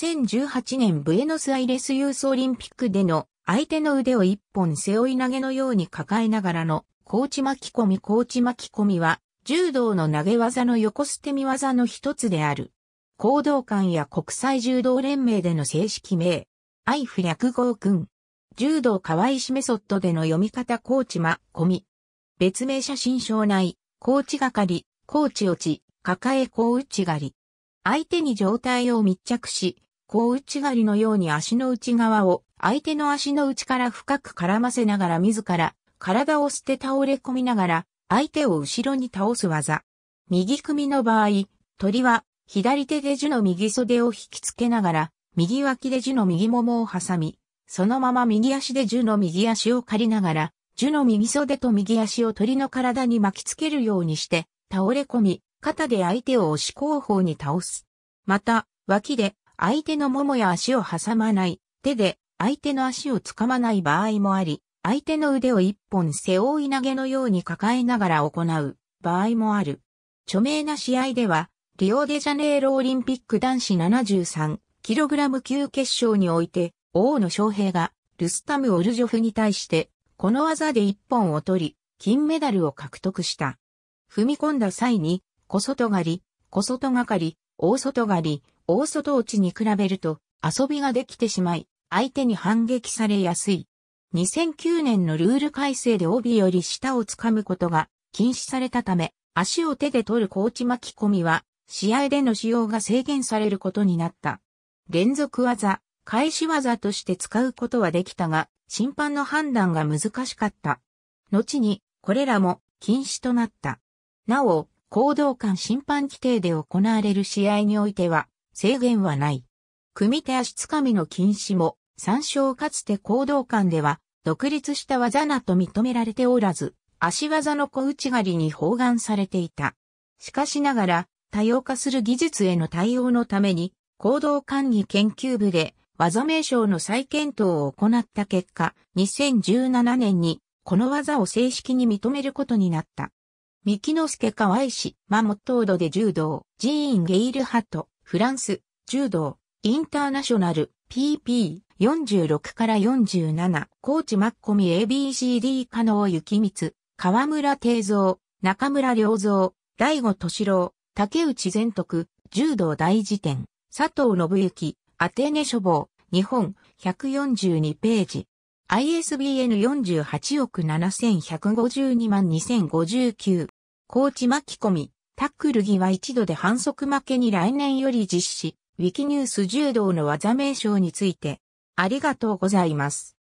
2018年ブエノスアイレスユースオリンピックでの相手の腕を一本背負い投げのように抱えながらのコーチ巻き込みコーチ巻き込みは柔道の投げ技の横捨て身技の一つである。行動館や国際柔道連盟での正式名。アイフ略号君。柔道河しメソッドでの読み方コーチま、込み。別名写真省内、コーチ係、コーチ落ち、抱えコーチ狩り。相手に状態を密着し、こう内狩りのように足の内側を相手の足の内から深く絡ませながら自ら体を捨て倒れ込みながら相手を後ろに倒す技。右組みの場合、鳥は左手で樹の右袖を引きつけながら右脇で樹の右ももを挟み、そのまま右足で樹の右足を借りながら樹の右袖と右足を鳥の体に巻きつけるようにして倒れ込み、肩で相手を押し後方に倒す。また、脇で相手のももや足を挟まない、手で相手の足をつかまない場合もあり、相手の腕を一本背負い投げのように抱えながら行う場合もある。著名な試合では、リオデジャネイロオリンピック男子 73kg 級決勝において、王の翔平がルスタム・オルジョフに対して、この技で一本を取り、金メダルを獲得した。踏み込んだ際に、小外刈り、小外がかり、大外刈り、大外落ちに比べると遊びができてしまい、相手に反撃されやすい。2009年のルール改正で帯より下をつかむことが禁止されたため、足を手で取るコーチ巻き込みは、試合での使用が制限されることになった。連続技、返し技として使うことはできたが、審判の判断が難しかった。後に、これらも禁止となった。なお、行動間審判規定で行われる試合においては制限はない。組手足つかみの禁止も、参照かつて行動間では独立した技なと認められておらず、足技の小内刈りに包含されていた。しかしながら、多様化する技術への対応のために、行動管理研究部で技名称の再検討を行った結果、2017年にこの技を正式に認めることになった。三木之助河合市、マモットードで柔道、ジーン・ゲイルハット、フランス、柔道、インターナショナル、PP、46から47、高知マッコミ ABCD 加納幸光、河村定蔵、中村良蔵、大悟敏郎、竹内善徳、柔道大辞典、佐藤信之、アテネ書房、日本、142ページ。ISBN 48億7152万2059。高知巻き込み、タックルギは一度で反則負けに来年より実施。ウィキニュース柔道の技名称について。ありがとうございます。